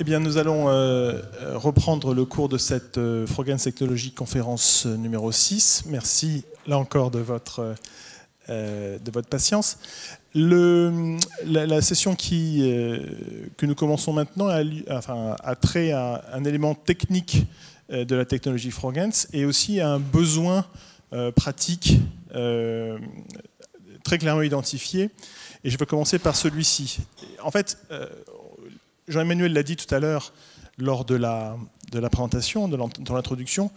Eh bien, nous allons euh, euh, reprendre le cours de cette euh, Technologies conférence euh, numéro 6. Merci, là encore, de votre, de votre patience. la, session qui, que nous commençons maintenant a, enfin, a trait à un élément technique de la technologie Frogens et aussi à un besoin pratique très clairement identifié. Et je vais commencer par celui-ci. En fait, Jean-Emmanuel l'a dit tout à l'heure lors de la, présentation, dans l'introduction,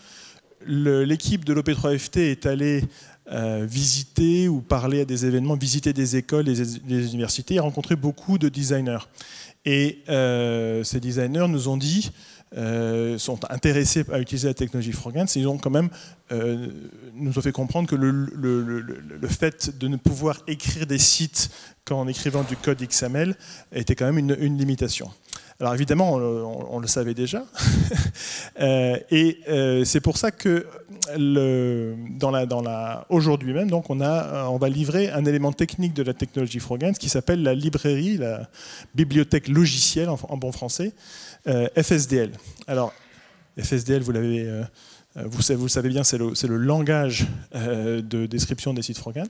l'équipe de l'OP3FT est allée euh, visiter ou parler à des événements, visiter des écoles, des, universités et rencontrer beaucoup de designers. Et euh, ces designers nous ont dit, euh, sont intéressés à utiliser la technologie Frogance, ils ont quand même euh, nous ont fait comprendre que le, fait de ne pouvoir écrire des sites qu'en écrivant du code XML était quand même une, limitation. Alors évidemment, on, le savait déjà, euh, et c'est pour ça que le, dans la, dans la, aujourd'hui même, donc on, a, on va livrer un élément technique de la technologie Frogance qui s'appelle la librairie, la bibliothèque logicielle en bon français, euh, FSDL. Alors, FSDL, euh, euh, vous le savez bien, c'est le, langage de description des sites Frogans.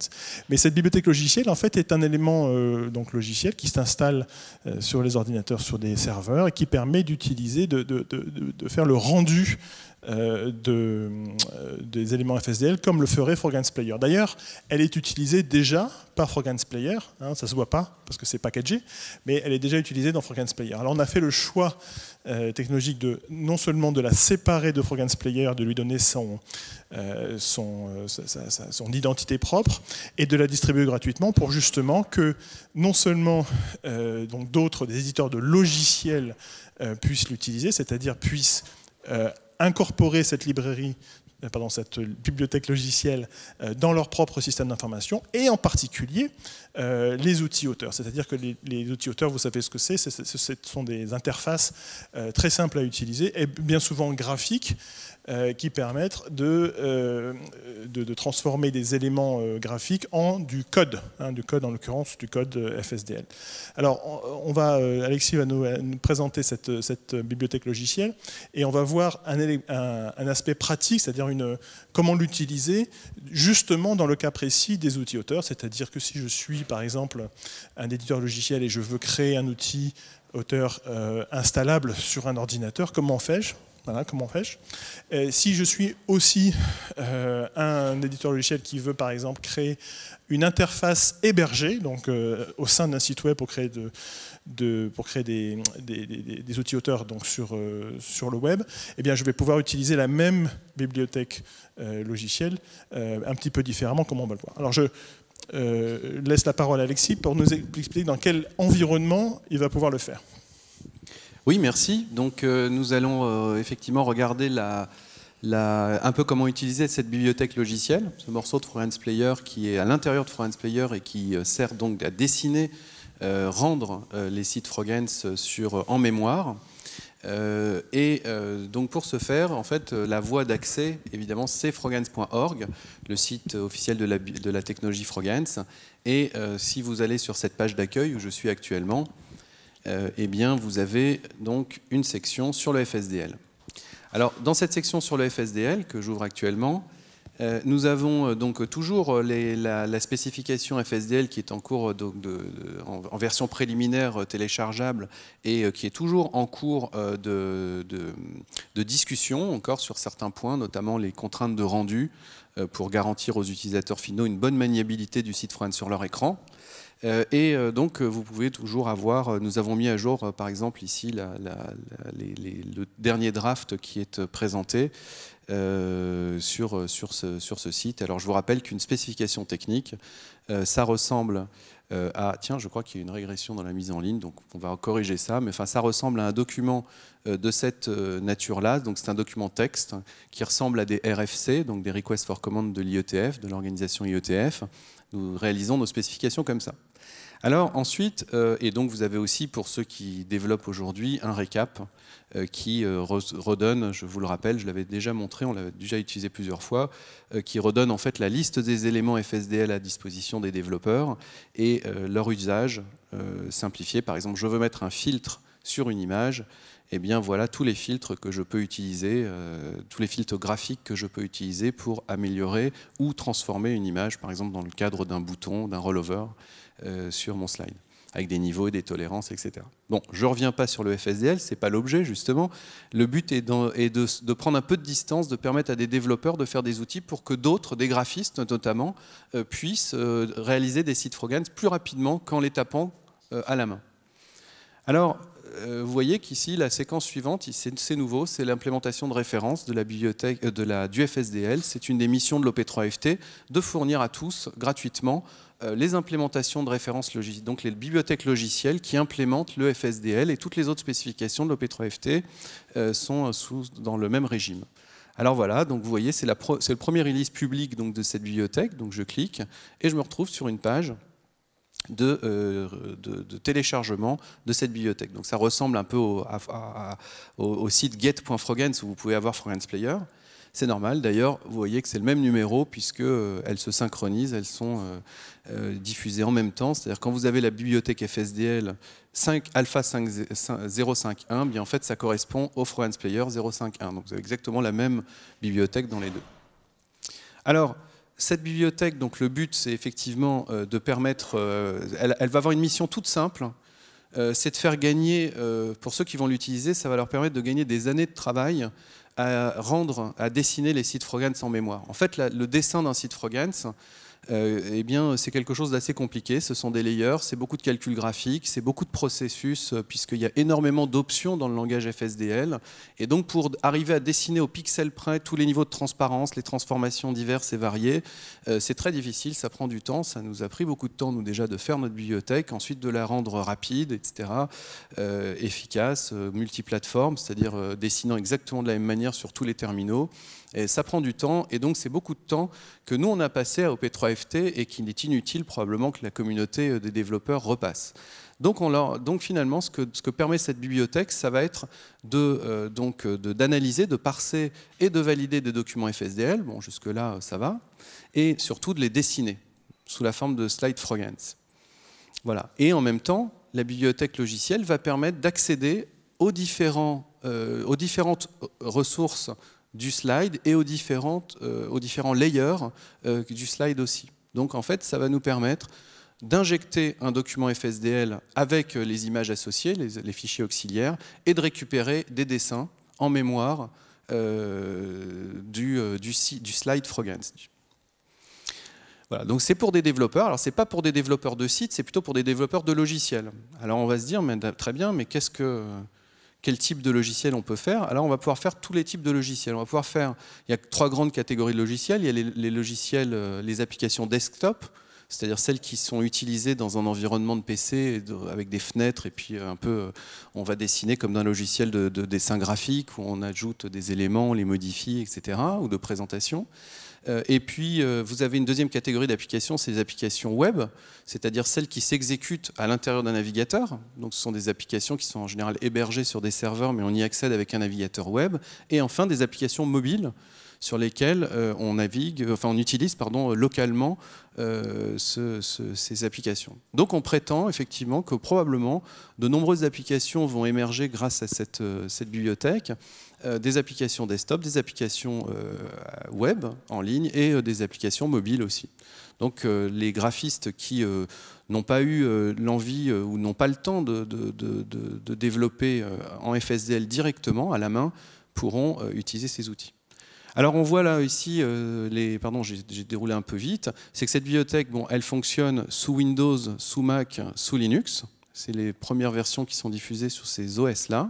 Mais cette bibliothèque logicielle, en fait, est un élément donc logiciel qui s'installe sur les ordinateurs, sur des serveurs, et qui permet d'utiliser, de, faire le rendu euh, de, euh, des éléments FSDL comme le ferait Frogans Player. D'ailleurs, elle est utilisée déjà par Frogans Player, hein, ça ne se voit pas parce que c'est packagé, mais elle est déjà utilisée dans Frogans Player. Alors on a fait le choix euh, technologique de non seulement de la séparer de Frogans Player, de lui donner son, son, son identité propre, et de la distribuer gratuitement pour justement que non seulement donc d'autres, des éditeurs de logiciels puissent l'utiliser, c'est-à-dire puissent incorporer cette librairie, euh, pardon, cette bibliothèque logicielle euh, dans leur propre système d'information, et en particulier euh, les outils auteurs. C'est-à-dire que les, les, outils auteurs, vous savez ce que c'est, ce sont des interfaces très simples à utiliser, et bien souvent graphiques, euh, qui permettent euh, de, transformer des éléments euh, graphiques en du code, hein, du code en l'occurrence du code FSDL. Alors Alexis va nous, présenter cette, bibliothèque logicielle et on va voir un, aspect pratique, c'est-à-dire comment l'utiliser justement dans le cas précis des outils auteurs, c'est-à-dire que si je suis par exemple un éditeur logiciel et je veux créer un outil auteur installable sur un ordinateur, comment fais-je voilà, comment fais-je Si je suis aussi euh, un éditeur logiciel qui veut par exemple créer une interface hébergée, donc euh, au sein d'un site web pour créer, des, outils auteurs donc euh, sur, le web, eh bien, je vais pouvoir utiliser la même bibliothèque logicielle un petit peu différemment, comme on va le voir. Alors je laisse la parole à Alexis pour nous expliquer dans quel environnement il va pouvoir le faire. Oui, merci. Donc euh, nous allons euh, effectivement regarder un peu comment utiliser cette bibliothèque logicielle, ce morceau de Frogens Player qui est à l'intérieur de Frogens Player et qui euh, sert donc à dessiner, rendre les sites Frogens sur, en mémoire. et donc pour ce faire, en fait, la voie d'accès, évidemment, c'est frogens.org, le site officiel de la, technologie Frogens. Et si vous allez sur cette page d'accueil où je suis actuellement, euh, eh bien, vous avez donc une section sur le FSDL. Alors, dans cette section sur le FSDL que j'ouvre actuellement, euh, nous avons euh, donc toujours la, spécification FSDL qui est en cours en, version préliminaire téléchargeable et qui est toujours en cours de, de, discussion encore sur certains points, notamment les contraintes de rendu pour garantir aux utilisateurs finaux une bonne maniabilité du site front sur leur écran. Euh, et euh, donc, euh, vous pouvez toujours avoir, nous avons mis à jour, par exemple, ici, le dernier draft qui est présenté. sur, sur, ce, sur ce site. Alors je vous rappelle qu'une spécification technique, ça ressemble à... Tiens, je crois qu'il y a une régression dans la mise en ligne, donc on va corriger ça, mais enfin ça ressemble à un document de cette nature-là, donc c'est un document texte qui ressemble à des RFC, donc des Requests for Command de l'IETF, de l'organisation IETF. Nous réalisons nos spécifications comme ça. Alors ensuite, euh, et donc vous avez aussi pour ceux qui développent aujourd'hui un récap euh, qui euh, redonne, je vous le rappelle, je l'avais déjà montré, on l'avait déjà utilisé plusieurs fois, qui redonne en fait la liste des éléments FSDL à disposition des développeurs et leur usage simplifié. Par exemple, je veux mettre un filtre sur une image, et eh bien voilà tous les filtres que je peux utiliser, tous les filtres graphiques que je peux utiliser pour améliorer ou transformer une image, par exemple dans le cadre d'un bouton, d'un rollover, euh, sur mon slide avec des niveaux, et des tolérances, etc. Bon, je ne reviens pas sur le FSDL, ce n'est pas l'objet justement. Le but est, de, prendre un peu de distance, de permettre à des développeurs de faire des outils pour que d'autres, des graphistes notamment, euh, puissent euh, réaliser des sites Frogans plus rapidement qu'en les tapant à la main. Alors, euh, vous voyez qu'ici, la séquence suivante, c'est nouveau, c'est l'implémentation de référence de la bibliothèque, euh, du FSDL. C'est une des missions de l'OP3FT de fournir à tous gratuitement euh, les implémentations de référence logicielle, donc les bibliothèques logicielles qui implémentent le FSDL et toutes les autres spécifications de l'OP3FT sont dans le même régime. Alors voilà, donc vous voyez, c'est le premier release public donc, de cette bibliothèque, donc je clique et je me retrouve sur une page euh, de, téléchargement de cette bibliothèque. Donc ça ressemble un peu au, site get.frogens où vous pouvez avoir Frogens Player. C'est normal, d'ailleurs, vous voyez que c'est le même numéro puisque euh, elles se synchronisent, elles sont euh, diffusées en même temps. C'est-à-dire quand vous avez la bibliothèque FSDL 5, alpha 051, bien en fait ça correspond au Frogens Player 051. Donc vous avez exactement la même bibliothèque dans les deux. Alors, cette bibliothèque, donc le but, c'est effectivement euh, de permettre. Euh, elle, va avoir une mission toute simple euh, c'est de faire gagner, pour ceux qui vont l'utiliser, ça va leur permettre de gagner des années de travail à rendre, à dessiner les sites Frogans en mémoire. En fait, le dessin d'un site Frogans, euh, eh bien, c'est quelque chose d'assez compliqué. Ce sont des layers, c'est beaucoup de calculs graphiques, c'est beaucoup de processus, euh, puisqu'il y a énormément d'options dans le langage FSDL. Et donc, pour arriver à dessiner au pixel près tous les niveaux de transparence, les transformations diverses et variées, euh, c'est très difficile, ça prend du temps. Ça nous a pris beaucoup de temps, nous, déjà, de faire notre bibliothèque, ensuite de la rendre rapide, etc., efficace, multiplateforme, c'est-à-dire dessinant exactement de la même manière sur tous les terminaux et ça prend du temps, et donc c'est beaucoup de temps que nous, on a passé à OP3FT et qu'il est inutile probablement que la communauté euh, des développeurs repasse. Donc, finalement, ce que, permet cette bibliothèque, ça va être euh, euh, d'analyser, de, de, de, parser et de valider des documents FSDL, bon jusque-là ça va, et surtout de les dessiner sous la forme de slide fragments. Voilà. Et en même temps, la bibliothèque logicielle va permettre d'accéder aux, aux différentes ressources du slide et aux, différentes, euh, aux différents layers euh, du slide aussi. Donc en fait, ça va nous permettre d'injecter un document FSDL avec les images associées, les, fichiers auxiliaires, et de récupérer des dessins en mémoire euh, du, du, slide Frogans. Voilà, donc c'est pour des développeurs. Alors c'est pas pour des développeurs de sites, c'est plutôt pour des développeurs de logiciels. Alors on va se dire, mais, très bien, mais qu'est-ce que quel type de logiciel on peut faire. Alors on va pouvoir faire tous les types de logiciels. On va pouvoir faire, il y a trois grandes catégories de logiciels. Il y a les, logiciels, euh, les applications desktop, c'est-à-dire celles qui sont utilisées dans un environnement de PC avec des fenêtres et puis euh, un peu euh, on va dessiner comme dans un logiciel de, de, dessin graphique où on ajoute des éléments, on les modifie, etc. ou de présentation. Euh, et puis, euh, vous avez une deuxième catégorie d'applications, c'est les applications web, c'est-à-dire celles qui s'exécutent à l'intérieur d'un navigateur. Donc, ce sont des applications qui sont en général hébergées sur des serveurs, mais on y accède avec un navigateur web. Et enfin, des applications mobiles sur lesquelles euh, on navigue, on utilise localement ces applications. Donc on prétend effectivement que probablement de nombreuses applications vont émerger grâce à cette bibliothèque. Euh, des applications desktop, des applications euh, web en ligne et euh, des applications mobiles aussi. Donc les graphistes qui n'ont pas eu l'envie ou n'ont pas le temps de, développer en FSDL directement à la main pourront utiliser ces outils. Alors on voit là ici, les, pardon j'ai déroulé un peu vite, c'est que cette bibliothèque, bon, elle fonctionne sous Windows, sous Mac, sous Linux. C'est les premières versions qui sont diffusées sur ces OS-là.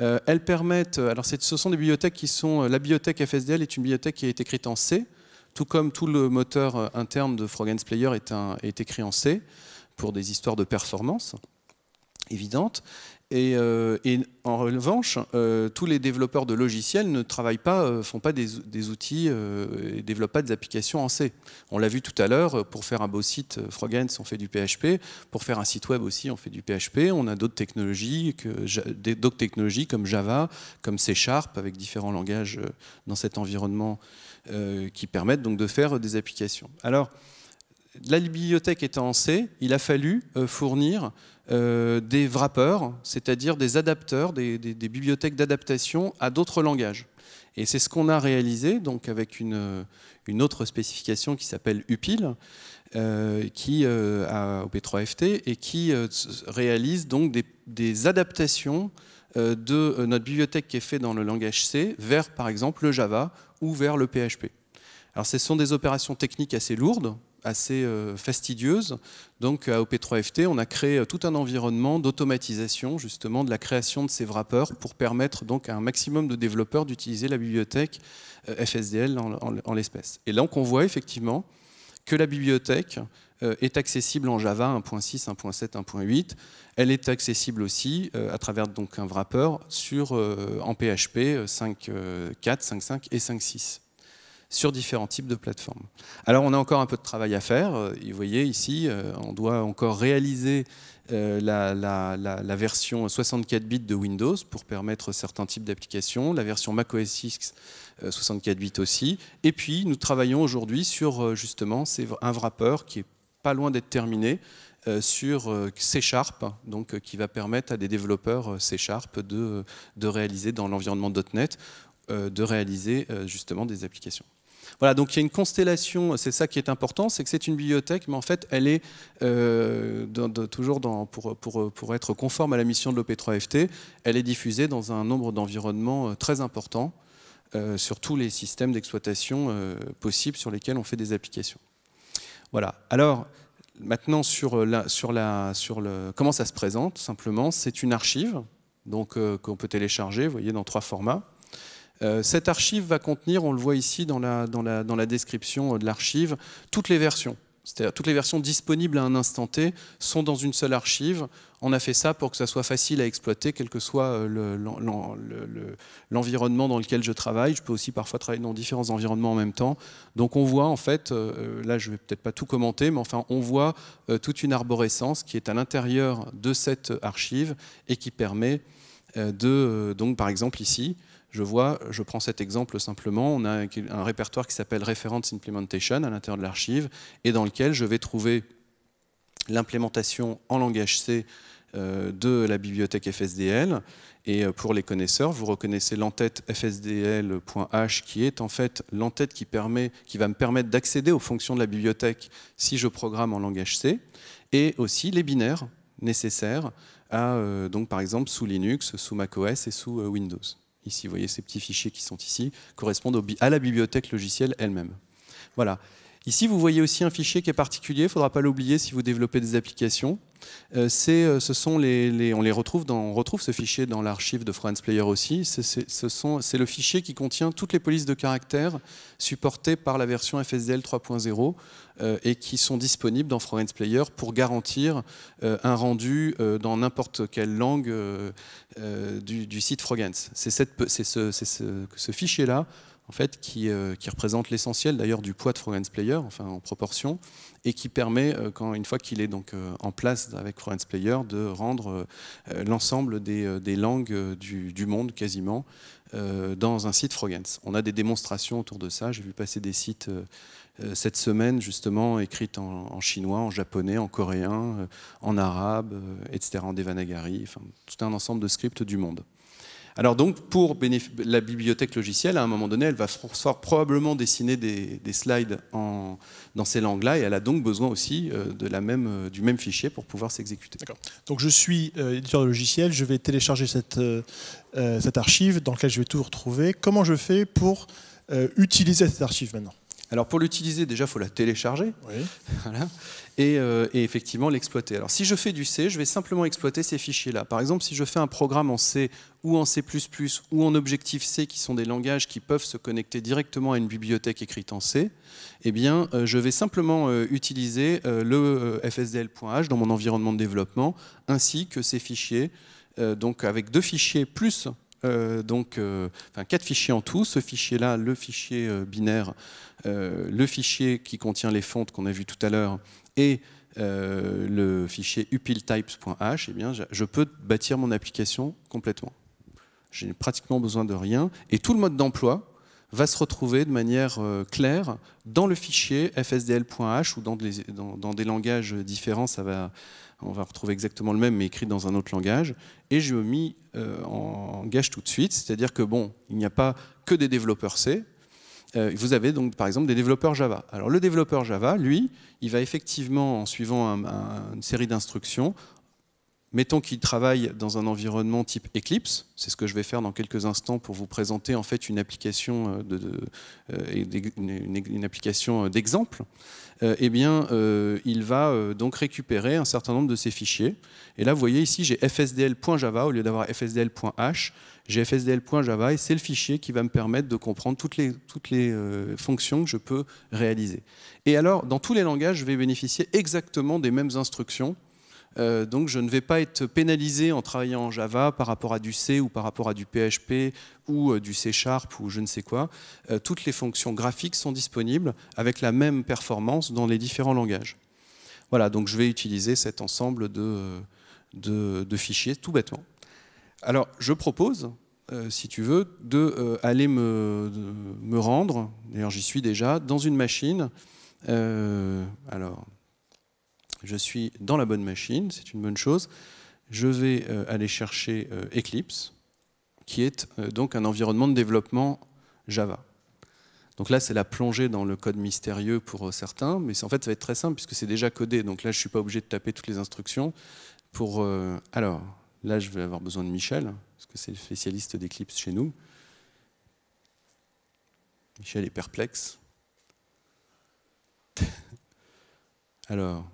Euh, elles permettent, euh, alors ce sont des bibliothèques qui sont, euh, la bibliothèque FSDL est une bibliothèque qui est écrite en C, tout comme tout le moteur interne de Frogens Player est, écrit en C pour des histoires de performance évidentes. Euh, et, en revanche, euh, tous les développeurs de logiciels ne travaillent pas, euh, font pas des, outils et développent pas des applications en C. On l'a vu tout à l'heure, pour faire un beau site Frogens, on fait du PHP. Pour faire un site web aussi, on fait du PHP. On a d'autres technologies, d'autres technologies comme Java, comme C Sharp, avec différents langages dans cet environnement qui permettent donc de faire des applications. Alors, la bibliothèque étant en C, il a fallu fournir euh, des wrappers, c'est-à-dire des adapteurs, des, bibliothèques d'adaptation à d'autres langages. Et c'est ce qu'on a réalisé donc avec une, autre spécification qui s'appelle UPIL, euh, qui euh, au P3FT et qui réalise donc des, des adaptations de notre bibliothèque qui est faite dans le langage C vers par exemple le Java ou vers le PHP. Alors ce sont des opérations techniques assez lourdes assez euh, fastidieuse. Donc à OP3FT, on a créé euh, tout un environnement d'automatisation justement de la création de ces wrappers pour permettre donc à un maximum de développeurs d'utiliser la bibliothèque euh, FSDL en, l'espèce. Et là, on voit effectivement que la bibliothèque est accessible en Java 1.6, 1.7, 1.8. Elle est accessible aussi à travers donc un wrapper sur, en PHP 5.4, 5.5 et 5.6 sur différents types de plateformes. Alors on a encore un peu de travail à faire. Euh, vous voyez ici, euh, on doit encore réaliser euh, la, version 64 bits de Windows pour permettre certains types d'applications, la version macOS X 64 bits aussi. Et puis nous travaillons aujourd'hui sur justement un wrapper qui est pas loin d'être terminé, sur C Sharp, donc, qui va permettre à des développeurs C Sharp de, de réaliser dans l'environnement .NET, de réaliser justement des applications. Voilà, donc il y a une constellation, c'est ça qui est important, c'est que c'est une bibliothèque, mais en fait, elle est euh, toujours dans, pour, pour, pour, être conforme à la mission de l'OP3FT, elle est diffusée dans un nombre d'environnements euh, très important euh, sur tous les systèmes d'exploitation possibles sur lesquels on fait des applications. Voilà. Alors, maintenant, sur, la, sur, la, sur le, comment ça se présente, simplement, c'est une archive donc qu'on peut télécharger, vous voyez, dans trois formats. Euh, cette archive va contenir, on le voit ici dans la, description euh, de l'archive, toutes les versions. C'est-à-dire toutes les versions disponibles à un instant T sont dans une seule archive. On a fait ça pour que ça soit facile à exploiter, quel que soit euh, l'environnement dans lequel je travaille. Je peux aussi parfois travailler dans différents environnements en même temps. Donc on voit en fait, là je ne vais peut-être pas tout commenter, mais enfin on voit toute une arborescence qui est à l'intérieur de cette archive et qui permet de, donc par exemple ici, je vois, je prends cet exemple simplement, on a un répertoire qui s'appelle Reference Implementation à l'intérieur de l'archive, et dans lequel je vais trouver l'implémentation en langage C euh, de la bibliothèque FSDL. Et euh, pour les connaisseurs, vous reconnaissez l'entête fsdl.h qui est en fait l'entête qui, permet, qui va me permettre d'accéder aux fonctions de la bibliothèque si je programme en langage C, et aussi les binaires nécessaires à, euh, donc par exemple, sous Linux, sous macOS et sous Windows. Ici, vous voyez ces petits fichiers qui sont ici, correspondent à la bibliothèque logicielle elle-même. Voilà. Ici, vous voyez aussi un fichier qui est particulier, il ne faudra pas l'oublier si vous développez des applications. Euh, euh, ce sont on, les retrouve on retrouve ce fichier dans l'archive de France Player aussi. C'est le fichier qui contient toutes les polices de caractère supportées par la version FSDL 3.0 euh, et qui sont disponibles dans France Player pour garantir un rendu dans n'importe quelle langue du, site Frogans. C'est ce fichier-là en fait, euh, qui, représente l'essentiel d'ailleurs du poids de Frogens Player, enfin en proportion, et qui permet, euh, quand, une fois qu'il est donc euh, en place avec Frogens Player, de rendre l'ensemble des, langues du, monde quasiment dans un site Frogens. On a des démonstrations autour de ça, j'ai vu passer des sites cette semaine justement écrites en, chinois, en japonais, en coréen, en arabe, etc., en devanagari, enfin, tout un ensemble de scripts du monde. Alors donc, pour la bibliothèque logicielle, à un moment donné, elle va probablement dessiner des, slides dans ces langues-là, et elle a donc besoin aussi euh, de la même, euh, du même fichier pour pouvoir s'exécuter. D'accord. Donc je suis euh, éditeur de logiciel, je vais télécharger cette, archive dans laquelle je vais tout retrouver. Comment je fais pour utiliser cette archive maintenant alors pour l'utiliser, déjà, il faut la télécharger. Oui. Voilà. Euh, et, effectivement l'exploiter. Alors si je fais du C, je vais simplement exploiter ces fichiers-là. Par exemple, si je fais un programme en C ou en C++ ou en Objective-C, qui sont des langages qui peuvent se connecter directement à une bibliothèque écrite en C, eh bien, euh, je vais simplement euh, utiliser le fsdl.h dans mon environnement de développement, ainsi que ces fichiers, donc avec deux fichiers plus donc enfin, quatre fichiers en tout. Ce fichier-là, le fichier binaire, le fichier qui contient les fontes qu'on a vu tout à l'heure, et euh, le fichier upiltypes.h, eh bien, je peux bâtir mon application complètement. J'ai pratiquement besoin de rien. Et tout le mode d'emploi va se retrouver de manière euh, claire dans le fichier fsdl.h ou dans, des, langages différents. Ça va, on va retrouver exactement le même, mais écrit dans un autre langage. Et je me mis euh, en, en gage tout de suite. C'est-à-dire que, bon, il n'y a pas que des développeurs C, euh, vous avez donc par exemple des développeurs Java. Alors le développeur Java, lui, il va effectivement, en suivant une série d'instructions, mettons qu'il travaille dans un environnement type Eclipse, c'est ce que je vais faire dans quelques instants pour vous présenter en fait une application d'exemple. et bien, il va euh, donc récupérer un certain nombre de ces fichiers. Et là, vous voyez ici, j'ai fsdl.java au lieu d'avoir fsdl.h gfsdl.java, et c'est le fichier qui va me permettre de comprendre toutes les, euh, fonctions que je peux réaliser. Et alors, dans tous les langages, je vais bénéficier exactement des mêmes instructions, euh, donc je ne vais pas être pénalisé en travaillant en Java par rapport à du C ou par rapport à du PHP ou euh, du C Sharp ou je ne sais quoi. toutes les fonctions graphiques sont disponibles avec la même performance dans les différents langages. Voilà, donc je vais utiliser cet ensemble de fichiers tout bêtement. Alors, je propose, euh, si tu veux, d'aller euh, me, rendre, d'ailleurs j'y suis déjà, dans une machine. Euh, alors, je suis dans la bonne machine, c'est une bonne chose. Je vais aller chercher Eclipse, qui est donc un environnement de développement Java. Donc là, c'est la plongée dans le code mystérieux pour certains, mais en fait, ça va être très simple puisque c'est déjà codé. Donc là, je ne suis pas obligé de taper toutes les instructions. Pour alors, Là, je vais avoir besoin de Michel, parce que c'est le spécialiste d'Eclipse chez nous. Michel est perplexe. Alors,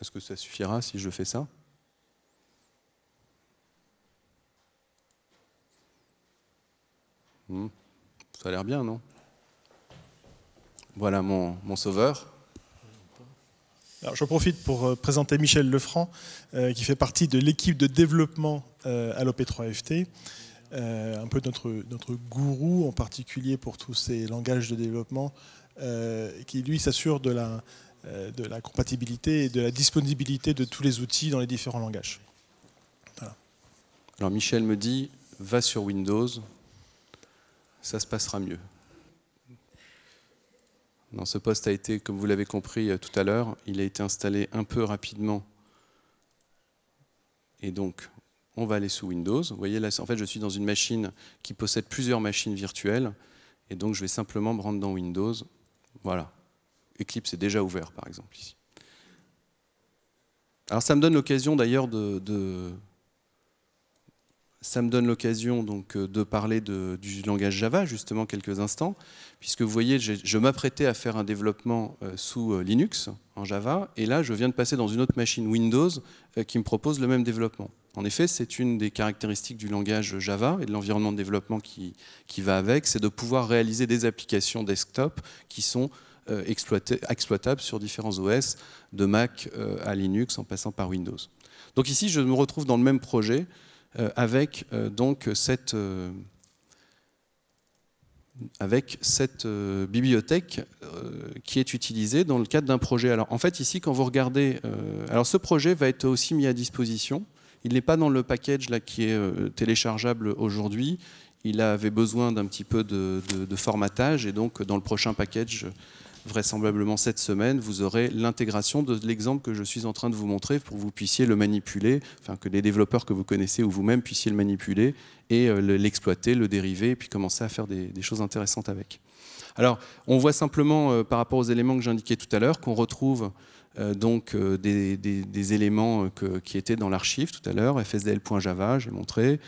est-ce que ça suffira si je fais ça hmm, Ça a l'air bien, non Voilà mon, mon sauveur. Alors, je profite pour euh, présenter Michel Lefranc, euh, qui fait partie de l'équipe de développement euh, à l'OP3FT. un peu notre, notre gourou, en particulier pour tous ces langages de développement, qui lui s'assure de la, compatibilité et de la disponibilité de tous les outils dans les différents langages. Alors Michel me dit, va sur Windows, ça se passera mieux ce poste a été, comme vous l'avez compris euh, tout à l'heure, il a été installé un peu rapidement. Et donc, on va aller sous Windows. Vous voyez là, en fait, je suis dans une machine qui possède plusieurs machines virtuelles. Et donc, je vais simplement me rendre dans Windows. Voilà. Eclipse est déjà ouvert, par exemple, ici. Alors, ça me donne l'occasion d'ailleurs de ça me donne l'occasion donc euh, de parler du langage Java justement quelques instants, puisque vous voyez, je m'apprêtais à faire un développement euh, sous euh, Linux en Java, et là je viens de passer dans une autre machine Windows qui me propose le même développement. En effet, c'est une des caractéristiques du langage Java et de l'environnement de développement qui, qui va avec, c'est de pouvoir réaliser des applications desktop qui sont exploitables sur différents OS, de Mac à Linux en passant par Windows. Donc ici, je me retrouve dans le même projet euh, avec euh, donc cette euh, avec cette bibliothèque qui est utilisée dans le cadre d'un projet. Alors en fait ici quand vous regardez, alors ce projet va être aussi mis à disposition. Il n'est pas dans le package là qui est téléchargeable aujourd'hui. Il avait besoin d'un petit peu de, de, formatage et donc dans le prochain package vraisemblablement cette semaine, vous aurez l'intégration de l'exemple que je suis en train de vous montrer pour que vous puissiez le manipuler, enfin que les développeurs que vous connaissez ou vous-même puissiez le manipuler et euh, l'exploiter, le dériver, et puis commencer à faire des, choses intéressantes avec. Alors, on voit simplement euh, par rapport aux éléments que j'indiquais tout à l'heure qu'on retrouve euh, donc des, éléments qui étaient dans l'archive tout à l'heure, fsdl.java, j'ai montré,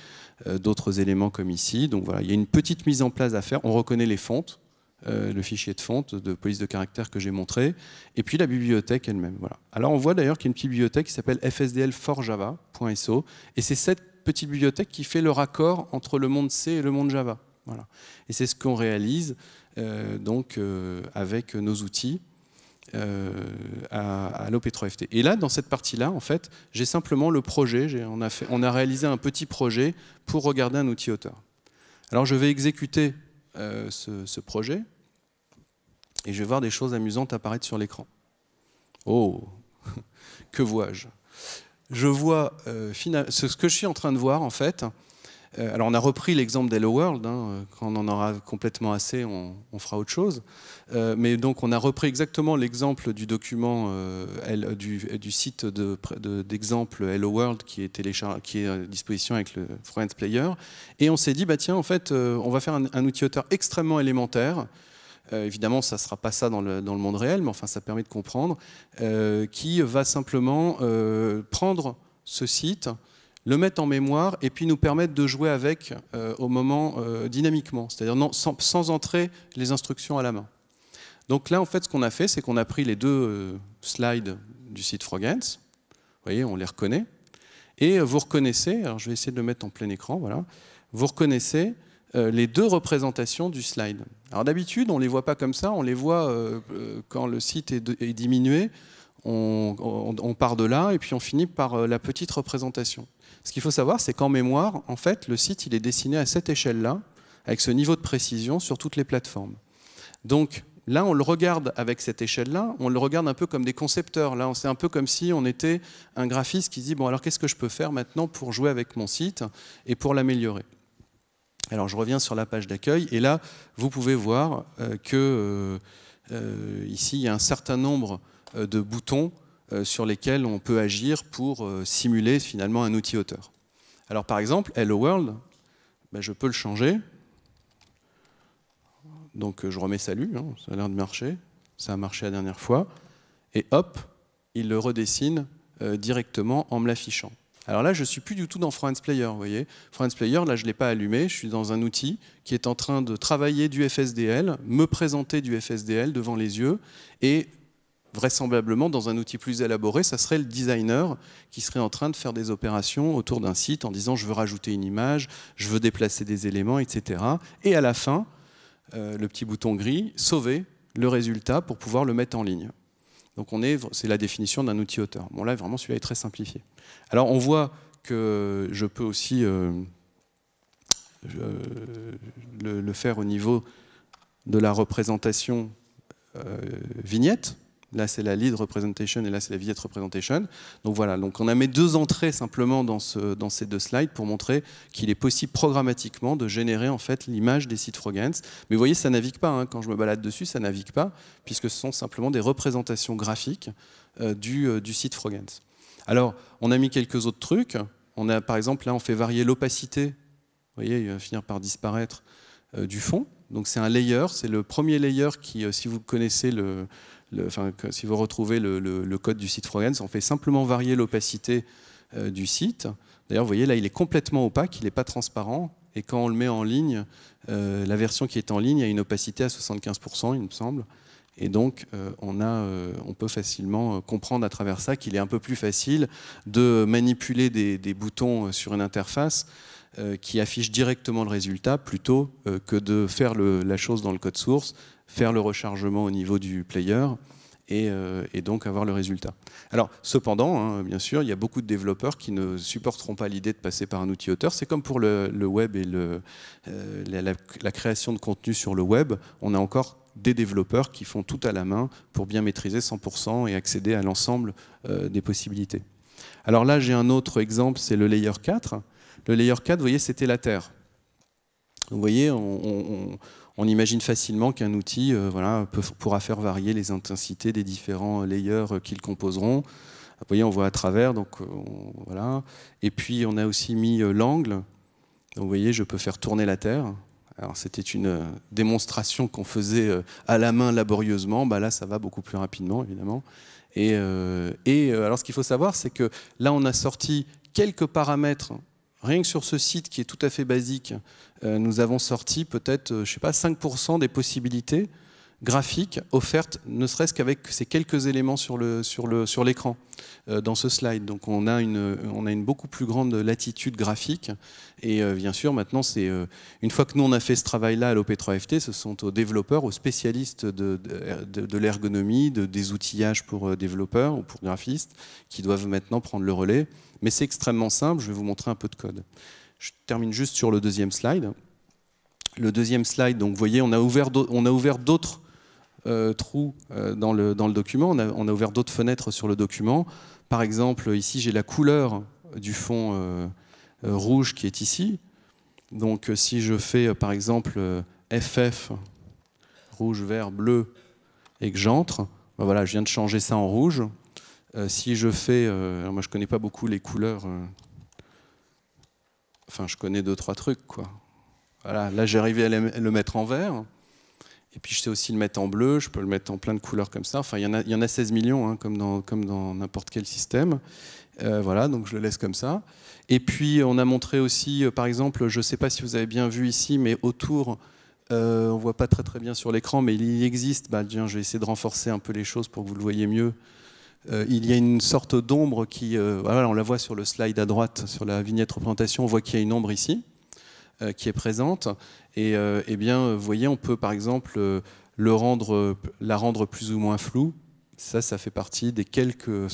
d'autres éléments comme ici. Donc voilà, il y a une petite mise en place à faire. On reconnaît les fontes, euh, le fichier de fonte de police de caractère que j'ai montré, et puis la bibliothèque elle-même. Voilà. Alors on voit d'ailleurs qu'il y a une petite bibliothèque qui s'appelle fsdl4java.so, et c'est cette petite bibliothèque qui fait le raccord entre le monde C et le monde Java. Voilà. Et c'est ce qu'on réalise euh, donc euh, avec nos outils à, l'OP3FT. Et là, dans cette partie-là, en fait, j'ai simplement le projet. On a, fait, on a réalisé un petit projet pour regarder un outil auteur. Alors je vais exécuter euh, ce, projet et je vais voir des choses amusantes apparaître sur l'écran. Oh, que vois-je Je vois euh, ce que je suis en train de voir en fait, euh, alors on a repris l'exemple d'Hello World, hein. euh, quand on en aura complètement assez, on, fera autre chose. Euh, mais donc on a repris exactement l'exemple du document, du, site d'exemple Hello World qui est, qui est à disposition avec le Friends Player. Et on s'est dit, bah tiens, en fait, on va faire un, outil auteur extrêmement élémentaire. évidemment, ça ne sera pas ça dans le, monde réel, mais enfin, ça permet de comprendre, qui va simplement prendre ce site, le mettre en mémoire et puis nous permettre de jouer avec euh, au moment euh, dynamiquement, c'est-à-dire sans, entrer les instructions à la main. Donc là, en fait, ce qu'on a fait, c'est qu'on a pris les deux euh, slides du site Frogans, vous voyez, on les reconnaît, et vous reconnaissez, alors je vais essayer de le mettre en plein écran, voilà, vous reconnaissez les deux représentations du slide. Alors d'habitude, on ne les voit pas comme ça, on les voit quand le site est diminué, on, part de là et puis on finit par euh, la petite représentation. Ce qu'il faut savoir, c'est qu'en mémoire, en fait, le site il est dessiné à cette échelle-là, avec ce niveau de précision sur toutes les plateformes. Donc là, on le regarde avec cette échelle-là, on le regarde un peu comme des concepteurs. Là, c'est un peu comme si on était un graphiste qui dit bon, alors qu'est-ce que je peux faire maintenant pour jouer avec mon site et pour l'améliorer alors je reviens sur la page d'accueil et là vous pouvez voir euh, que euh, ici il y a un certain nombre euh, de boutons euh, sur lesquels on peut agir pour euh, simuler finalement un outil auteur. Alors par exemple, Hello World, ben, je peux le changer. Donc je remets salut, hein, ça a l'air de marcher, ça a marché la dernière fois. Et hop, il le redessine directement en me l'affichant. Alors là, je ne suis plus du tout dans Friends Player, vous voyez. Friends Player, là, je ne l'ai pas allumé, je suis dans un outil qui est en train de travailler du FSDL, me présenter du FSDL devant les yeux et vraisemblablement, dans un outil plus élaboré, ça serait le designer qui serait en train de faire des opérations autour d'un site en disant je veux rajouter une image, je veux déplacer des éléments, etc. Et à la fin, euh, le petit bouton gris, sauver le résultat pour pouvoir le mettre en ligne. Donc on est, c'est la définition d'un outil auteur. Bon là, vraiment, celui-là est très simplifié. Alors on voit que je peux aussi euh, le, faire au niveau de la représentation euh, vignette. Là, c'est la lead representation et là, c'est la vignette representation. Donc voilà, donc on a mis deux entrées simplement dans, ce, dans ces deux slides pour montrer qu'il est possible programmatiquement de générer en fait l'image des sites Frogans. Mais vous voyez, ça navigue pas. Hein. Quand je me balade dessus, ça navigue pas, puisque ce sont simplement des représentations graphiques euh, du, euh, du, site Frogans. Alors, on a mis quelques autres trucs. On a, par exemple, là, on fait varier l'opacité. Vous voyez, il va finir par disparaître euh, du fond. Donc c'est un layer, c'est le premier layer qui, si vous connaissez le, si vous retrouvez le, code du site Frogens, on fait simplement varier l'opacité euh, du site. D'ailleurs, vous voyez, là, il est complètement opaque, il n'est pas transparent. Et quand on le met en ligne, euh, la version qui est en ligne a une opacité à 75%, il me semble. Et donc, euh, on, peut facilement comprendre à travers ça qu'il est un peu plus facile de manipuler des, boutons sur une interface qui affiche directement le résultat plutôt que de faire la chose dans le code source faire le rechargement au niveau du player et, euh, donc avoir le résultat. Alors, cependant, hein, bien sûr, il y a beaucoup de développeurs qui ne supporteront pas l'idée de passer par un outil auteur. C'est comme pour le, web et le, euh, la, création de contenu sur le web. On a encore des développeurs qui font tout à la main pour bien maîtriser 100% et accéder à l'ensemble euh, des possibilités. Alors là, j'ai un autre exemple, c'est le layer 4. Le layer 4, vous voyez, c'était la Terre. Vous voyez, on, on imagine facilement qu'un outil euh, voilà, pourra faire varier les intensités des différents layers euh, qu'ils composeront. Vous voyez, on voit à travers, donc euh, voilà. Et puis on a aussi mis l'angle. vous voyez, je peux faire tourner la Terre. c'était une démonstration qu'on faisait à la main laborieusement. Bah, là, ça va beaucoup plus rapidement, évidemment. Et, alors ce qu'il faut savoir, c'est que là, on a sorti quelques paramètres Rien que sur ce site qui est tout à fait basique, euh, nous avons sorti peut-être, euh, je sais pas, 5% des possibilités graphique offerte ne serait-ce qu'avec ces quelques éléments sur l'écran le, sur le, sur euh, dans ce slide. Donc on a, une, on a une beaucoup plus grande latitude graphique et euh, bien sûr maintenant c'est euh, une fois que nous on a fait ce travail-là à l'OP3FT, ce sont aux développeurs, aux spécialistes de, l'ergonomie, des outillages pour développeurs ou pour graphistes qui doivent maintenant prendre le relais. Mais c'est extrêmement simple, je vais vous montrer un peu de code. Je termine juste sur le deuxième slide. Le deuxième slide, donc vous voyez, on a ouvert d'autres Trou euh, trous euh, dans, le, document. On a, ouvert d'autres fenêtres sur le document. Par exemple, ici, j'ai la couleur du fond euh, rouge qui est ici. Donc, si je fais, par exemple, FF, rouge, vert, bleu, et que j'entre, ben voilà, je viens de changer ça en rouge. si je fais, moi je connais pas beaucoup les couleurs, enfin je connais deux trois trucs quoi. Voilà, là j'ai arrivé à le mettre en vert. Et puis je sais aussi le mettre en bleu, je peux le mettre en plein de couleurs comme ça. Enfin, il y en a, il y en a 16 millions, hein, comme dans comme dans n'importe quel système. Euh, voilà, donc je le laisse comme ça. Et puis on a montré aussi, euh, par exemple, je ne sais pas si vous avez bien vu ici, mais autour, euh, on ne voit pas très très bien sur l'écran, mais il existe. Bah, je vais essayer de renforcer un peu les choses pour que vous le voyez mieux. il y a une sorte d'ombre qui, voilà, on la voit sur le slide à droite, sur la vignette représentation, on voit qu'il y a une ombre ici. Euh, qui est présente. Et euh, eh bien, vous euh, voyez, on peut par exemple la rendre plus ou moins floue. Ça, ça fait partie des quelques,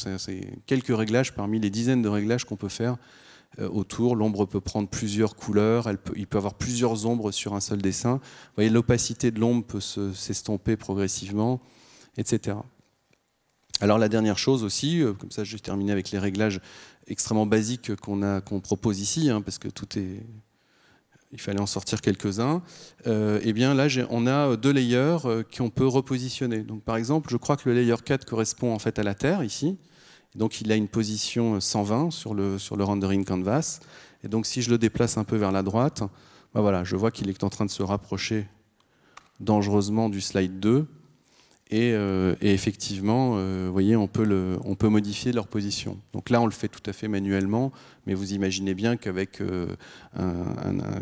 quelques réglages parmi les dizaines de réglages qu'on peut faire autour. L'ombre peut prendre plusieurs couleurs, elle peut, il peut avoir plusieurs ombres sur un seul dessin. Vous voyez, l'opacité de l'ombre peut s'estomper progressivement, etc. Alors la dernière chose aussi, comme ça j'ai terminé avec les réglages extrêmement basiques qu'on propose ici, hein, parce que tout est il fallait en sortir quelques-uns, et euh, eh bien là on a deux layers euh, qu'on peut repositionner. Donc par exemple, je crois que le layer 4 correspond en fait à la Terre ici, donc il a une position 120 euh, sur le, sur le rendering canvas, et donc si je le déplace un peu vers la droite, bah, voilà, je vois qu'il est en train de se rapprocher dangereusement du slide 2, euh, et, effectivement, euh, vous voyez, on peut, modifier leur position. Donc là, on le fait tout à fait manuellement, mais vous imaginez bien qu'avec euh,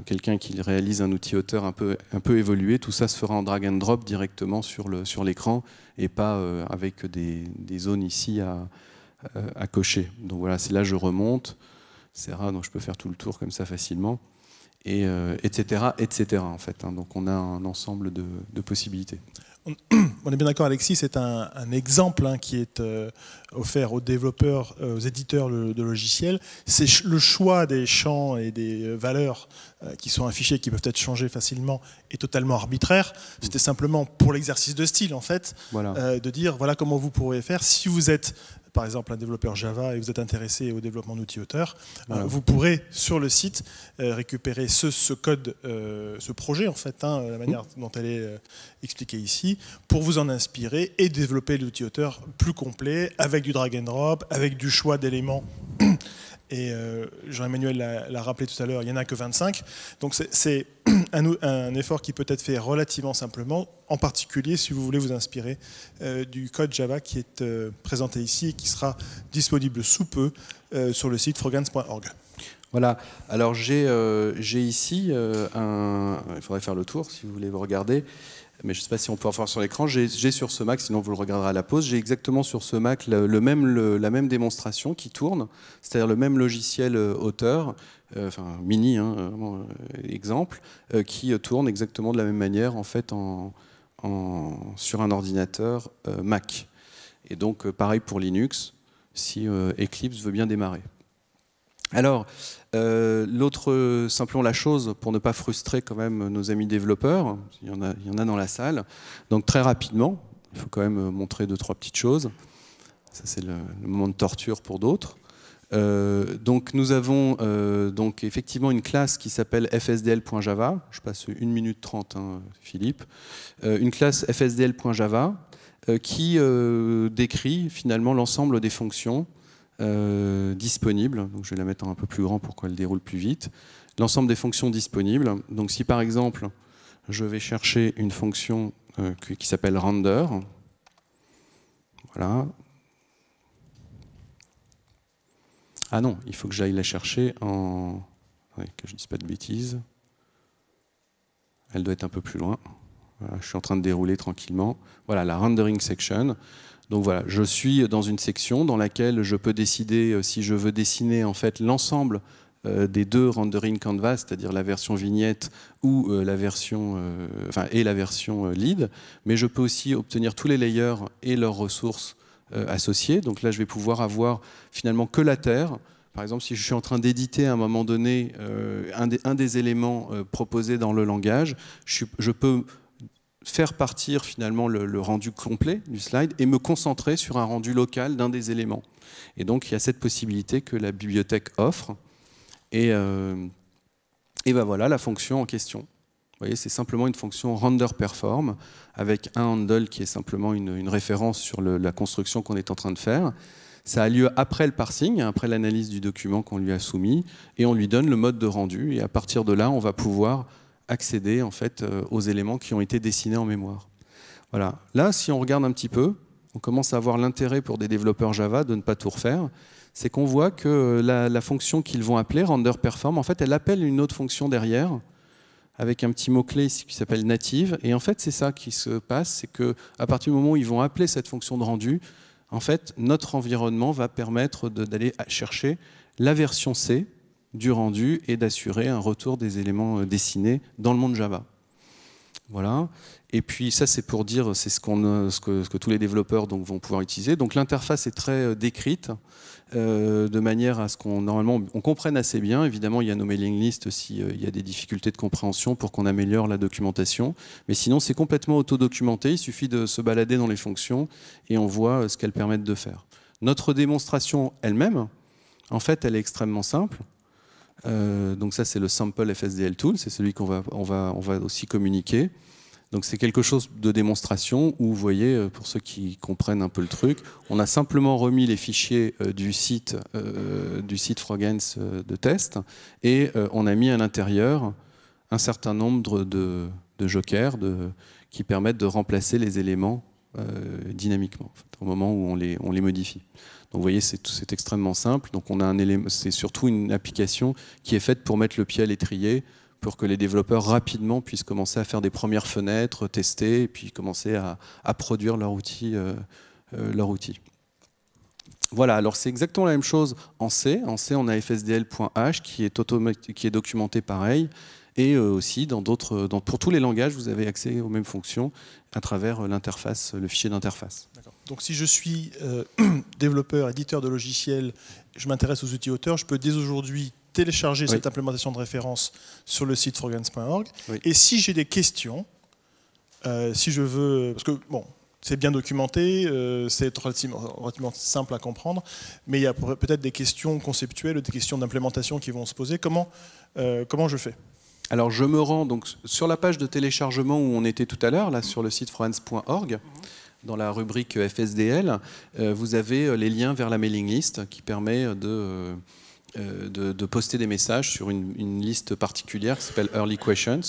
quelqu'un qui réalise un outil auteur un peu, évolué, tout ça se fera en drag and drop directement sur l'écran et pas avec des, zones ici à, cocher. Donc voilà, c'est là je remonte, c'est rare, donc je peux faire tout le tour comme ça facilement. Et, etc., etc. En fait, hein. Donc on a un ensemble de possibilités on, est bien d'accord, Alexis, c'est un, exemple hein, qui est euh, offert aux développeurs, euh, aux éditeurs de logiciels. C'est le choix des champs et des euh, valeurs qui sont affichés, qui peuvent être changés facilement, est totalement arbitraire. C'était simplement pour l'exercice de style, en fait, de dire voilà comment vous pourriez faire si vous êtes par exemple un développeur Java et vous êtes intéressé au développement d'outils auteurs, euh, vous pourrez sur le site euh, récupérer ce, code, euh, ce projet en fait, hein, la manière mmh. dont elle est expliquée ici, pour vous en inspirer et développer l'outil auteur plus complet avec du drag and drop, avec du choix d'éléments et euh, Jean-Emmanuel l'a rappelé tout à l'heure, il n'y en a que 25. Donc c'est un, un, effort qui peut être fait relativement simplement, en particulier si vous voulez vous inspirer euh, du code Java qui est euh, présenté ici et qui sera disponible sous peu sur le site frogans.org. Voilà, alors j'ai ici un. Il faudrait faire le tour si vous voulez vous regarder mais je ne sais pas si on peut en voir sur l'écran. J'ai sur ce Mac, sinon vous le regarderez à la pause, j'ai exactement sur ce Mac le, même, la même démonstration qui tourne, c'est-à-dire le même logiciel euh, auteur, euh, enfin mini, hein, euh, exemple, qui tourne exactement de la même manière en fait en, sur un ordinateur Mac. Et donc pareil pour Linux, si Eclipse veut bien démarrer. Alors, euh, l'autre, simplement la chose, pour ne pas frustrer quand même nos amis développeurs, il y en a, il y en a dans la salle, donc très rapidement, il faut quand même montrer deux, trois petites choses. Ça, c'est le, moment de torture pour d'autres. Euh, donc, nous avons euh, donc effectivement une classe qui s'appelle fsdl.java. Je passe une minute trente, hein, Philippe. une classe fsdl.java qui décrit finalement l'ensemble des fonctions euh, disponible. Donc, je vais la mettre en un peu plus grand pour qu'elle déroule plus vite. L'ensemble des fonctions disponibles. Donc si par exemple, je vais chercher une fonction euh, qui s'appelle render, voilà. Ah non, il faut que j'aille la chercher en... que je ne dise pas de bêtises. Elle doit être un peu plus loin. je suis en train de dérouler tranquillement. Voilà, la rendering section. Donc voilà, je suis dans une section dans laquelle je peux décider euh, si je veux dessiner en fait l'ensemble euh, des deux rendering canvas, c'est-à-dire la version vignette ou euh, la version, et la version lead, mais je peux aussi obtenir tous les layers et leurs ressources associées. Donc là, je vais pouvoir avoir finalement que la terre. Par exemple, si je suis en train d'éditer à un moment donné un, des, éléments proposés dans le langage, je peux faire partir finalement le, rendu complet du slide et me concentrer sur un rendu local d'un des éléments. Et donc il y a cette possibilité que la bibliothèque offre. Et, euh, et ben voilà la fonction en question. Vous voyez, c'est simplement une fonction render perform avec un handle qui est simplement une, référence sur la construction qu'on est en train de faire. Ça a lieu après le parsing, après l'analyse du document qu'on lui a soumis, et on lui donne le mode de rendu. Et à partir de là, on va pouvoir accéder en fait euh, aux éléments qui ont été dessinés en mémoire. Voilà. Là, si on regarde un petit peu, on commence à avoir l'intérêt pour des développeurs Java de ne pas tout refaire. C'est qu'on voit que euh, la, fonction qu'ils vont appeler, perform, en fait, elle appelle une autre fonction derrière avec un petit mot-clé qui s'appelle native. Et en fait, c'est ça qui se passe, c'est que à partir du moment où ils vont appeler cette fonction de rendu, en fait, notre environnement va permettre d'aller chercher la version C du rendu et d'assurer un retour des éléments euh, dessinés dans le monde Java. Voilà. Et puis ça, c'est pour dire, c'est ce, euh, ce, que, tous les développeurs vont pouvoir utiliser. Donc l'interface est très euh, décrite, de manière à ce qu'on normalement on comprenne assez bien. Évidemment, il y a nos mailing lists s'il y a des difficultés de compréhension pour qu'on améliore la documentation. Mais sinon, c'est complètement autodocumenté. Il suffit de se balader dans les fonctions et on voit ce qu'elles permettent de faire. Notre démonstration elle-même, en fait, elle est extrêmement simple. Euh, donc ça, c'est le sample FSDL tool, c'est celui qu'on va, on va, on va aussi communiquer. Donc c'est quelque chose de démonstration où, vous voyez, euh, pour ceux qui comprennent un peu le truc, on a simplement remis les fichiers euh, du site, euh, du site de test et on a mis à l'intérieur un certain nombre de, de jokers qui permettent de remplacer les éléments dynamiquement au moment où on les, on les modifie. Donc vous voyez, c'est extrêmement simple. Donc on a un élément, c'est surtout une application qui est faite pour mettre le pied à l'étrier, pour que les développeurs rapidement puissent commencer à faire des premières fenêtres, tester, et puis commencer à, produire leur outil, euh, euh, leur Voilà, alors c'est exactement la même chose en C. En C, on a fsdl.h qui est, qui est documenté pareil. Et euh, aussi, dans d'autres, pour tous les langages, vous avez accès aux mêmes fonctions à travers l'interface, le fichier d'interface. Donc si je suis euh, développeur, éditeur de logiciels, je m'intéresse aux outils auteurs, je peux dès aujourd'hui télécharger cette implémentation de référence sur le site forgans.org. Et si j'ai des questions, euh, si je veux... Parce que, bon, c'est bien documenté, euh, c'est relativement, simple à comprendre, mais il y a peut-être des questions conceptuelles des questions d'implémentation qui vont se poser. Comment, comment je fais alors je me rends donc sur la page de téléchargement où on était tout à l'heure, là sur le site frogans.org dans la rubrique FSDL, euh, vous avez euh, les liens vers la mailing list qui permet de, euh, de, poster des messages sur une, liste particulière qui s'appelle Early Questions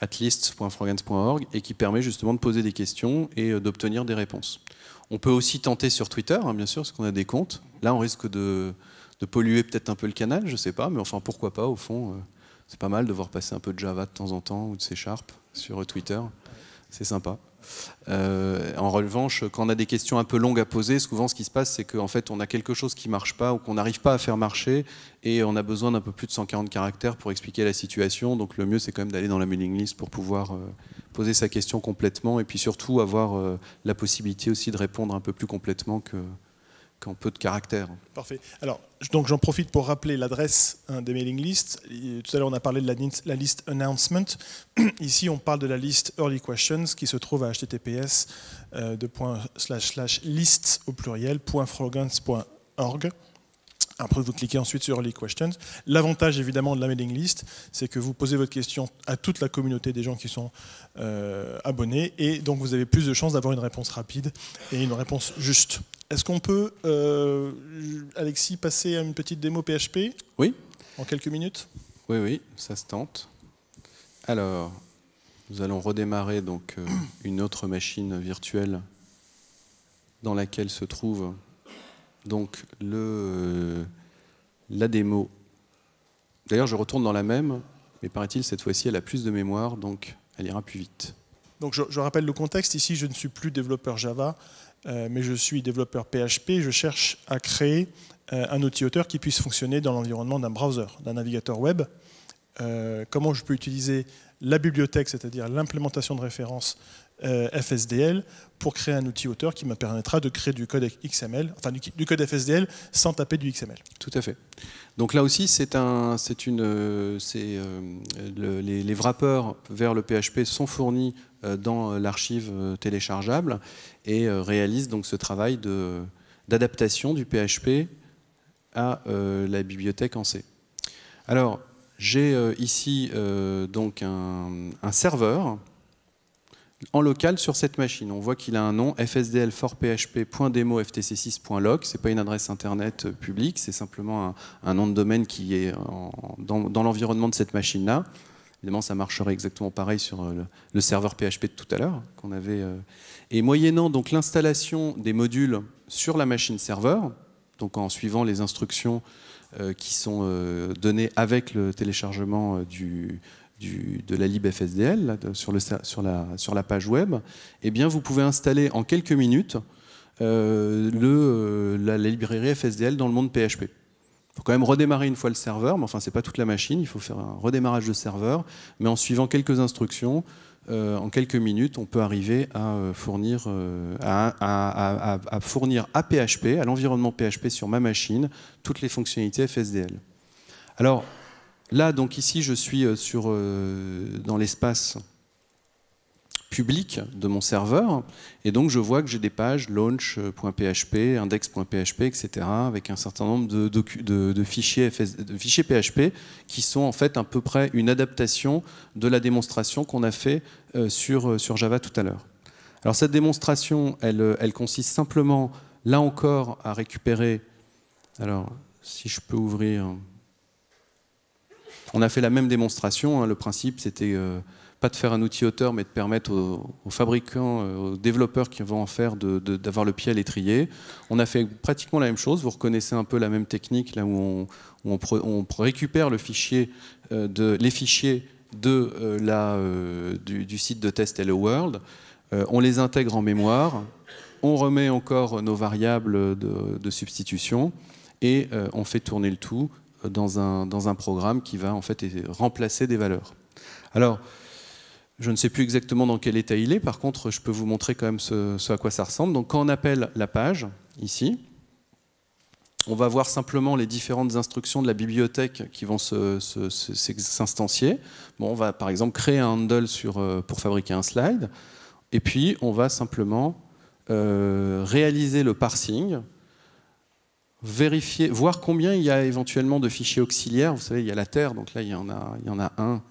atlists.frogans.org et qui permet justement de poser des questions et d'obtenir des réponses. On peut aussi tenter sur Twitter, hein, bien sûr, parce qu'on a des comptes. Là, on risque de, polluer peut-être un peu le canal, je ne sais pas, mais enfin, pourquoi pas, au fond. c'est pas mal de voir passer un peu de Java de temps en temps ou de C Sharp sur Twitter. C'est sympa. Euh, en revanche, quand on a des questions un peu longues à poser, souvent ce qui se passe, c'est qu'en fait, on a quelque chose qui marche pas ou qu'on n'arrive pas à faire marcher et on a besoin d'un peu plus de 140 caractères pour expliquer la situation. Donc le mieux, c'est quand même d'aller dans la mailing list pour pouvoir euh, poser sa question complètement et puis surtout avoir euh, la possibilité aussi de répondre un peu plus complètement que, qu'en peu de caractères. Parfait. Alors, donc j'en profite pour rappeler l'adresse des mailing lists. Tout à l'heure, on a parlé de la, liste announcement. Ici, on parle de la liste early questions qui se trouve à https euh, de slash slash au pluriel après, vous cliquez ensuite sur les questions. L'avantage évidemment de la mailing list, c'est que vous posez votre question à toute la communauté des gens qui sont euh, abonnés, et donc vous avez plus de chances d'avoir une réponse rapide et une réponse juste. Est-ce qu'on peut, euh, Alexis, passer à une petite démo PHP Oui. En quelques minutes Oui, oui, ça se tente. Alors, nous allons redémarrer donc euh, une autre machine virtuelle dans laquelle se trouve donc le, euh, la démo. D'ailleurs, je retourne dans la même, mais paraît-il, cette fois-ci, elle a plus de mémoire, donc elle ira plus vite. Donc je, rappelle le contexte, ici je ne suis plus développeur Java, euh, mais je suis développeur PHP, je cherche à créer euh, un outil auteur qui puisse fonctionner dans l'environnement d'un browser, d'un navigateur web. comment je peux utiliser la bibliothèque, c'est-à-dire l'implémentation de référence euh, FSDL, pour créer un outil auteur qui me permettra de créer du code XML, enfin du, code FSDL sans taper du XML. Tout à fait. Donc là aussi, c'est un, c'est une, euh, les, les, wrappers vers le PHP sont fournis euh, dans l'archive téléchargeable et réalisent donc ce travail de, d'adaptation du PHP à la bibliothèque en C. Alors, j'ai euh, ici euh, donc un, serveur en local sur cette machine. On voit qu'il a un nom fsdl 4 phpdemoftc 6loc Ce n'est pas une adresse internet euh, publique, c'est simplement un, nom de domaine qui est dans, l'environnement de cette machine-là. Évidemment, ça marcherait exactement pareil sur le, serveur PHP de tout à l'heure qu'on avait. et moyennant donc l'installation des modules sur la machine serveur, donc en suivant les instructions euh, qui sont euh, donnés avec le téléchargement euh, de la lib FSDL sur, la, page web, eh bien, vous pouvez installer en quelques minutes la, librairie FSDL dans le monde PHP. Il faut quand même redémarrer une fois le serveur, mais enfin, n'est pas toute la machine, il faut faire un redémarrage de serveur, mais en suivant quelques instructions, euh, en quelques minutes, on peut arriver à euh, euh, fournir, à, fournir PHP, à l'environnement PHP sur ma machine, toutes les fonctionnalités FSDL. Alors là, donc ici, je suis sur, dans l'espace public de mon serveur. Et donc, je vois que j'ai des pages launch.php, index.php, etc., avec un certain nombre de, fichiers PHP qui sont en fait à peu près une adaptation de la démonstration qu'on a fait euh, sur, euh, sur Java tout à l'heure. Alors, cette démonstration, elle, euh, elle, consiste simplement, là encore, à récupérer. Alors, si je peux ouvrir. On a fait la même démonstration. Hein. le principe, c'était pas de faire un outil auteur, mais de permettre aux, fabricants, euh, aux développeurs qui vont en faire, d'avoir le pied à l'étrier. On a fait pratiquement la même chose. Vous reconnaissez un peu la même technique, là où on, récupère euh, de, les fichiers de, euh, la, du, site de test Hello World. on les intègre en mémoire. On remet encore nos variables de, substitution et on fait tourner le tout dans un, dans un programme qui va en fait remplacer des valeurs. Alors, je ne sais plus exactement dans quel état il est, par contre, je peux vous montrer quand même ce, à quoi ça ressemble. Donc quand on appelle la page, ici, on va voir simplement les différentes instructions de la bibliothèque qui vont s'instancier. Bon, on va par exemple créer un handle sur, euh, pour fabriquer un slide, et puis on va simplement euh, réaliser le parsing, vérifier, voir combien il y a éventuellement de fichiers auxiliaires. Vous savez, il y a la Terre, donc là il y en a, il y en a un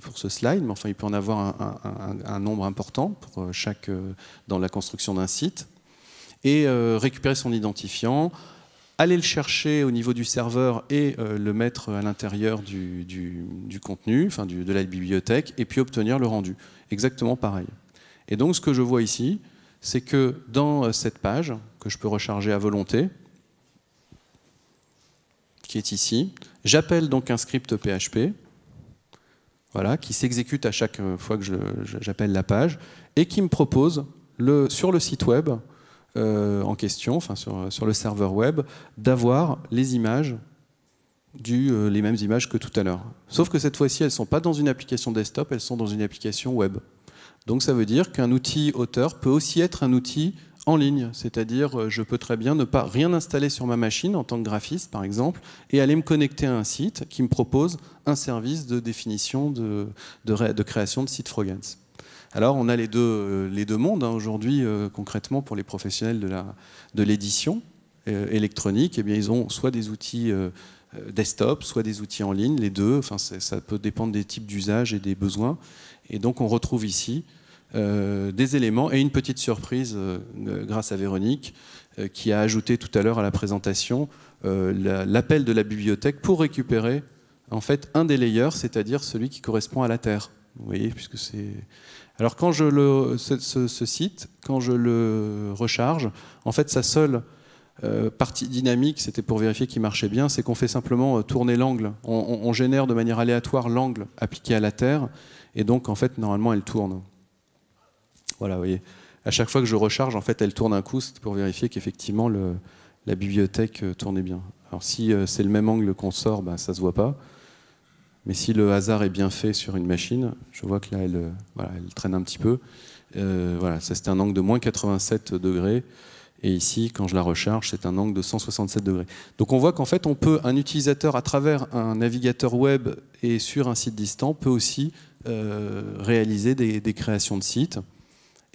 pour euh, ce slide, mais enfin, il peut en avoir un, nombre important pour euh, chaque, euh, dans la construction d'un site, et récupérer son identifiant, aller le chercher au niveau du serveur et le mettre à l'intérieur du, contenu, enfin de la bibliothèque, et puis obtenir le rendu. Exactement pareil. Et donc, ce que je vois ici, c'est que dans cette page, que je peux recharger à volonté, qui est ici, j'appelle donc un script PHP voilà, qui s'exécute à chaque euh, fois que j'appelle la page, et qui me propose sur le site web euh, en question, enfin sur, le serveur web, d'avoir les images, du, euh, les mêmes images que tout à l'heure. Sauf que cette fois-ci, elles ne sont pas dans une application desktop, elles sont dans une application web. Donc ça veut dire qu'un outil auteur peut aussi être un outil en ligne, c'est-à-dire euh, je peux très bien ne pas rien installer sur ma machine en tant que graphiste par exemple et aller me connecter à un site qui me propose un service de définition de, création de site Frogans. Alors on a les deux, euh, les deux mondes hein, aujourd'hui euh, concrètement pour les professionnels de l'édition électronique, eh bien, ils ont soit des outils desktop, soit des outils en ligne, les deux, enfin, ça peut dépendre des types d'usage et des besoins. Et donc on retrouve ici euh, des éléments et une petite surprise euh, euh, grâce à Véronique qui a ajouté tout à l'heure à la présentation l'appel de la bibliothèque pour récupérer en fait un des layers, c'est-à-dire celui qui correspond à la Terre. voyez, puisque c'est. Alors quand je le ce, site, quand je le recharge, en fait sa seule partie dynamique, c'était pour vérifier qu'il marchait bien, c'est qu'on fait simplement tourner l'angle. on génère de manière aléatoire l'angle appliqué à la Terre, et donc en fait normalement elle tourne. Voilà, voyez. À chaque fois que je recharge, en fait, elle tourne un coup pour vérifier qu'effectivement la bibliothèque euh, tournait bien. Alors si euh, c'est le même angle qu'on sort, bah, ça ne se voit pas. Mais si le hasard est bien fait sur une machine, je vois que là, elle, euh, traîne un petit peu. voilà, ça c'était un angle de moins 87 degrés. Et ici, quand je la recharge, c'est un angle de 167 degrés. Donc on voit qu'en fait, on peut, un utilisateur à travers un navigateur web et sur un site distant, peut aussi réaliser des, créations de sites.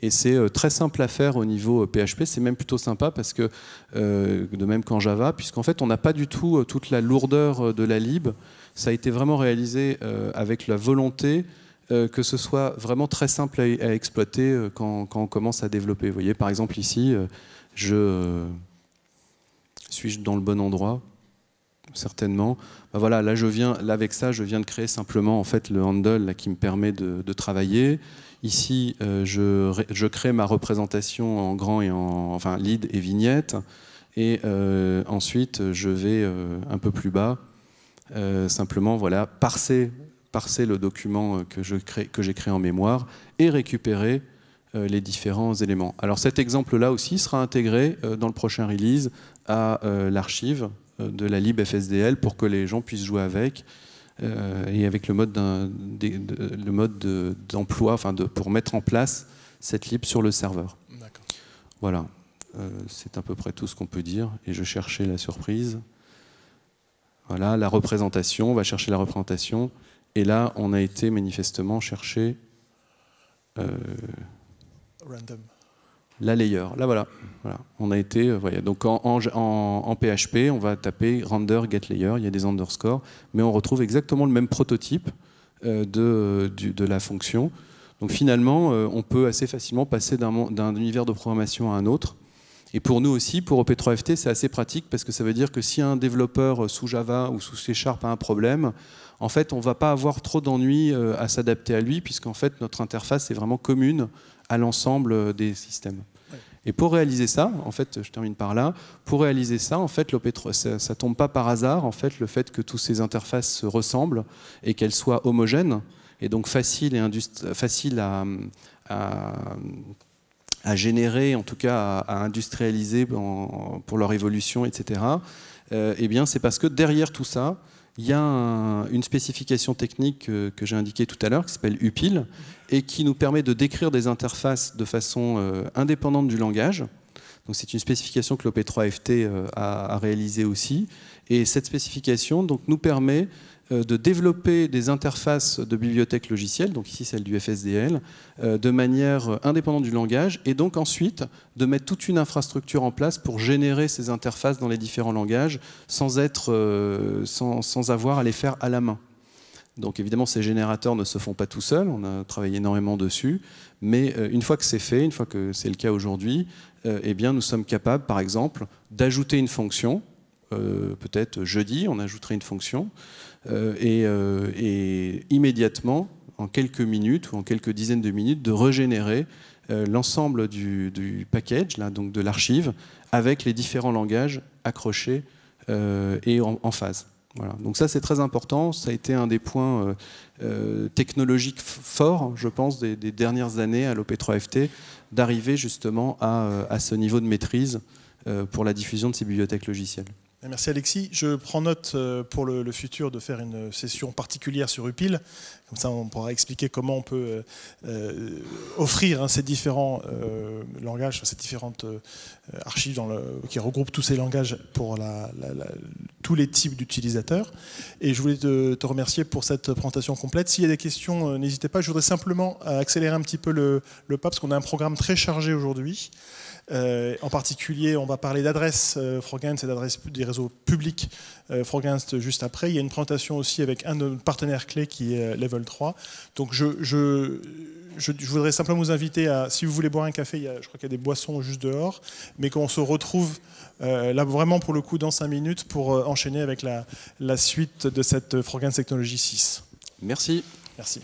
Et c'est euh, très simple à faire au niveau PHP. Euh, c'est même plutôt sympa parce que, euh, de même qu'en Java, puisqu'en fait, on n'a pas du tout toute la lourdeur de la lib. Ça a été vraiment réalisé avec la volonté que ce soit vraiment très simple à, exploiter quand, on commence à développer. Vous voyez, par exemple, ici, je. Suis-je dans le bon endroit certainement. Bah voilà, là je viens, avec ça, je viens de créer simplement en fait le handle qui me permet de, travailler. Ici, euh, je, crée ma représentation en grand et en enfin lead et vignette. Et euh, ensuite, je vais euh, un peu plus bas, simplement voilà, parser, parser le document que j'ai créé en mémoire et récupérer les différents éléments. Alors cet exemple-là aussi sera intégré dans le prochain release à l'archive de la lib FSDL pour que les gens puissent jouer avec euh, et avec le mode d'emploi, enfin de, pour mettre en place cette lib sur le serveur. Voilà, euh, c'est à peu près tout ce qu'on peut dire. Et je cherchais la surprise. Voilà, la représentation, on va chercher la représentation. Et là, on a été manifestement chercher... Euh, Random la layer. Là, voilà. On a été, euh, Donc en, PHP, on va taper render get layer, il y a des underscores, mais on retrouve exactement le même prototype euh, de, la fonction. Donc finalement, euh, on peut assez facilement passer d'un univers de programmation à un autre. Et pour nous aussi, pour OP3FT, c'est assez pratique parce que ça veut dire que si un développeur sous Java ou sous C Sharp a un problème, en fait, on ne va pas avoir trop d'ennuis à s'adapter à lui, puisqu'en fait, notre interface est vraiment commune à l'ensemble euh, des systèmes. Et pour réaliser ça, en fait, je termine par là, pour réaliser ça, en fait, ça, tombe pas par hasard, en fait, le fait que toutes ces interfaces se ressemblent et qu'elles soient homogènes, et donc faciles, et facile à, à, à, générer, en tout cas à, industrialiser pour leur évolution, etc., euh, eh bien, c'est parce que derrière tout ça, il y a une spécification technique euh, que, j'ai indiquée tout à l'heure, qui s'appelle UPIL, mhm. et qui nous permet de décrire des interfaces de façon euh, indépendante du langage. c'est une spécification que l'OP3FT euh, a, a réalisée aussi. Et cette spécification donc, nous permet euh, de développer des interfaces de bibliothèque logicielle, donc ici celle du FSDL, euh, de manière indépendante du langage, et donc ensuite de mettre toute une infrastructure en place pour générer ces interfaces dans les différents langages sans, être, euh, sans, avoir à les faire à la main. Donc évidemment, ces générateurs ne se font pas tout seuls, on a travaillé énormément dessus, mais une fois que c'est fait, une fois que c'est le cas aujourd'hui, eh bien nous sommes capables, par exemple, d'ajouter une fonction, peut-être jeudi, on ajouterait une fonction, euh, euh, et, immédiatement, en quelques minutes ou en quelques dizaines de minutes, de régénérer euh, l'ensemble du, package, là, donc de l'archive, avec les différents langages accrochés et en, phase. Voilà. Donc ça, c'est très important. Ça a été un des points technologiques forts, je pense, des, dernières années à l'OP3FT, d'arriver justement à, ce niveau de maîtrise pour la diffusion de ces bibliothèques logicielles. Eh merci Alexis. Je prends note euh, pour le, futur de faire une session particulière sur Upil. Comme ça, on pourra expliquer comment on peut euh, euh, offrir hein, ces différents langages, ces différentes archives dans le, qui regroupent tous ces langages pour la, tous les types d'utilisateurs. Et je voulais te, remercier pour cette présentation complète. S'il y a des questions, n'hésitez pas. Je voudrais simplement accélérer un petit peu le, le pas, parce qu'on a un programme très chargé aujourd'hui. Euh, en particulier, on va parler d'adresse euh, Frogance et d'adresse des réseaux publics euh, juste après. Il y a une présentation aussi avec un de nos partenaires clés qui est euh, Level 3. Donc je, je, voudrais simplement vous inviter à, si vous voulez boire un café, il y a, je crois qu'il y a des boissons juste dehors, mais qu'on se retrouve euh, là vraiment pour le coup dans 5 minutes pour enchaîner avec la, la, suite de cette Frogance Technology 6. Merci. Merci.